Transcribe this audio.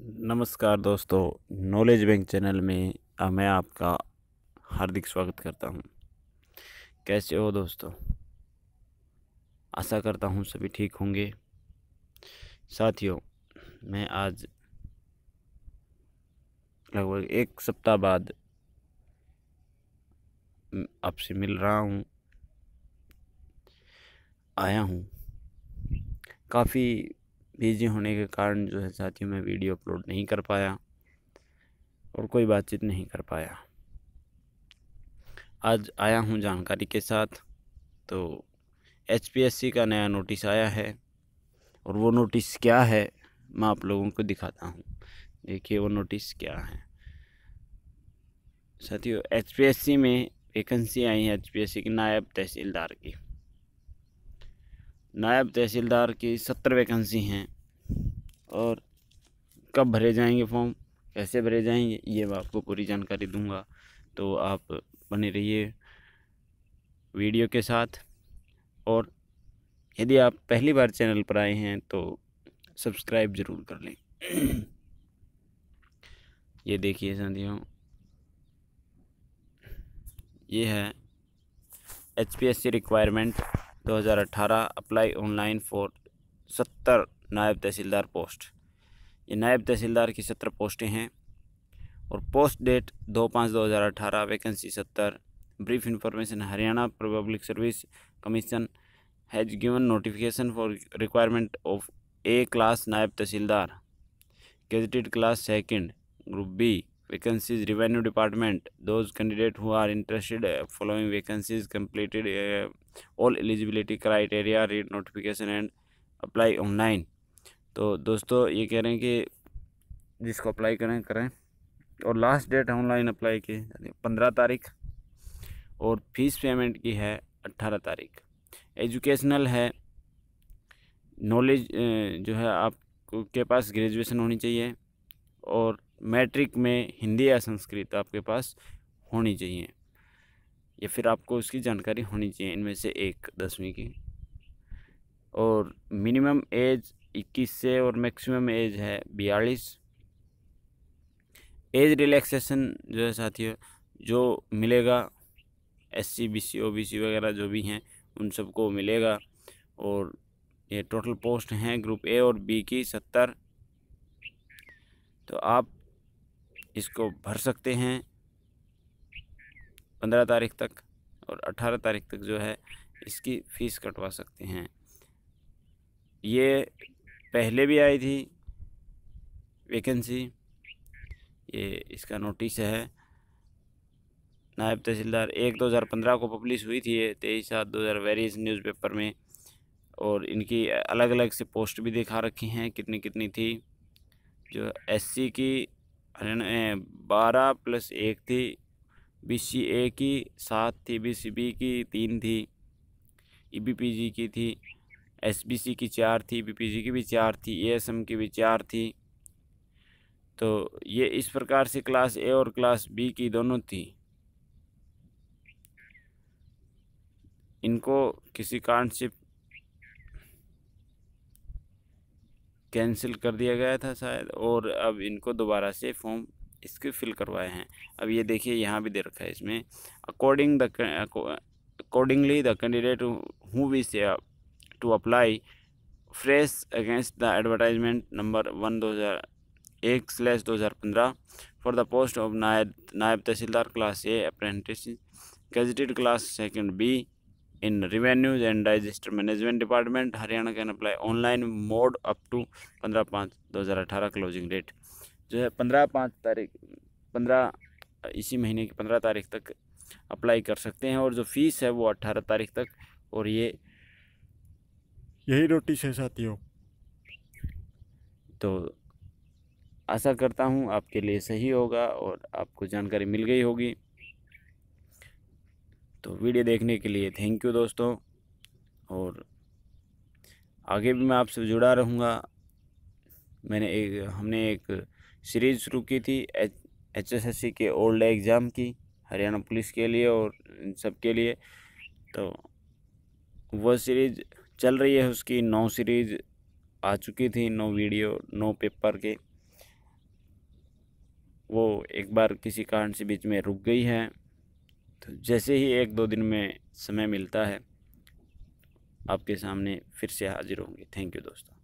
नमस्कार दोस्तों knowledge bank channel में मैं आपका हार्दिक स्वागत करता हूं कैसे हो दोस्तों आशा करता हूं सभी ठीक होंगे साथियों मैं आज लगभग एक सप्ताह बाद आपसे मिल रहा हूं आया हूं काफ़ी बिजी होने के कारण जो है साथियों मैं वीडियो अपलोड नहीं कर पाया और कोई बातचीत नहीं कर पाया आज आया हूँ जानकारी के साथ तो एच का नया नोटिस आया है और वो नोटिस क्या है मैं आप लोगों को दिखाता हूँ देखिए वो नोटिस क्या है साथियों एच में वैकेंसी आई है एच की नायब तहसीलदार की नायब तहसीलदार की सत्तर वैकेंसी हैं और कब भरे जाएंगे फॉर्म कैसे भरे जाएंगे ये मैं आपको पूरी जानकारी दूंगा तो आप बने रहिए वीडियो के साथ और यदि आप पहली बार चैनल पर आए हैं तो सब्सक्राइब ज़रूर कर लें ये देखिए साथियों ये है H P S C requirement 2018 apply online for सत्तर नायब तहसीलदार पोस्ट ये नायब तहसीलदार की सत्तर पोस्टें हैं और पोस्ट डेट दो पाँच दो हज़ार अठारह वैकेंसी सत्तर brief information Haryana public service commission has given notification for requirement of A class नायब तहसीलदार gazetted class second group B vacancies revenue department those candidate who are interested uh, following vacancies completed uh, all eligibility criteria read notification and apply online तो दोस्तों ये कह रहे हैं कि जिसको अप्लाई करें करें और लास्ट डेट ऑनलाइन अप्लाई की पंद्रह तारीख और फीस पेमेंट की है अट्ठारह तारीख एजुकेशनल है नॉलेज जो है आपके पास ग्रेजुएशन होनी चाहिए और मैट्रिक में हिंदी या संस्कृत आपके पास होनी चाहिए या फिर आपको उसकी जानकारी होनी चाहिए इनमें से एक दसवीं की और मिनिमम एज इक्कीस से और मैक्सिमम एज है बयालीस एज रिलैक्सेशन जो है साथियों जो मिलेगा S C B C O B C वगैरह जो भी हैं उन सबको मिलेगा और ये टोटल पोस्ट हैं ग्रुप ए और बी की सत्तर तो आप इसको भर सकते हैं पंद्रह तारीख तक और अट्ठारह तारीख तक जो है इसकी फ़ीस कटवा सकते हैं ये पहले भी आई थी वैकेंसी ये इसका नोटिस है नायब तहसीलदार एक दो हज़ार पंद्रह को पब्लिश हुई थी ये तेईस सात दो हज़ार वेरियस न्यूज़पेपर में और इनकी अलग अलग से पोस्ट भी दिखा रखी हैं कितनी कितनी थी जो एससी की बारह प्लस एक थी बी सी ए की सात थी बी सी बी की तीन थी ई बी पी जी की थी एस बी सी की चार थी बी पी जी की भी चार थी ए एस एम की भी चार थी तो ये इस प्रकार से क्लास ए और क्लास बी की दोनों थी इनको किसी कारण से कैंसिल कर दिया गया था शायद और अब इनको दोबारा से फॉर्म इसके फिल करवाए हैं अब ये देखिए यहाँ भी दे रखा है इसमें according the accordingly the candidate who wish to apply fresh against the advertisement number one दो हज़ार एक स्लैश दो हज़ार पंद्रह फॉर द पोस्ट ऑफ नायब नायब तहसीलदार class A apprentice gazetted class second B in revenues and register management department haryana can apply online mode up to 15 पाँच अठारह क्लोजिंग डेट जो है पंद्रह पाँच तारीख पंद्रह इसी महीने की पंद्रह तारीख तक अप्लाई कर सकते हैं और जो फीस है वो अट्ठारह तारीख तक और ये यही नोटिस है साथियों तो आशा करता हूँ आपके लिए सही होगा और आपको जानकारी मिल गई होगी तो वीडियो देखने के लिए थैंक यू दोस्तों और आगे भी मैं आपसे जुड़ा रहूँगा मैंने एक हमने एक सीरीज़ शुरू की थी एच एस एस सी के ओल्ड एग्ज़ाम की हरियाणा पुलिस के लिए और इन सब के लिए तो वह सीरीज़ चल रही है उसकी नौ सीरीज़ आ चुकी थी नौ वीडियो नौ पेपर के वो एक बार किसी कारण से बीच में रुक गई है तो जैसे ही एक दो दिन में समय मिलता है आपके सामने फिर से हाजिर होंगे थैंक यू दोस्तों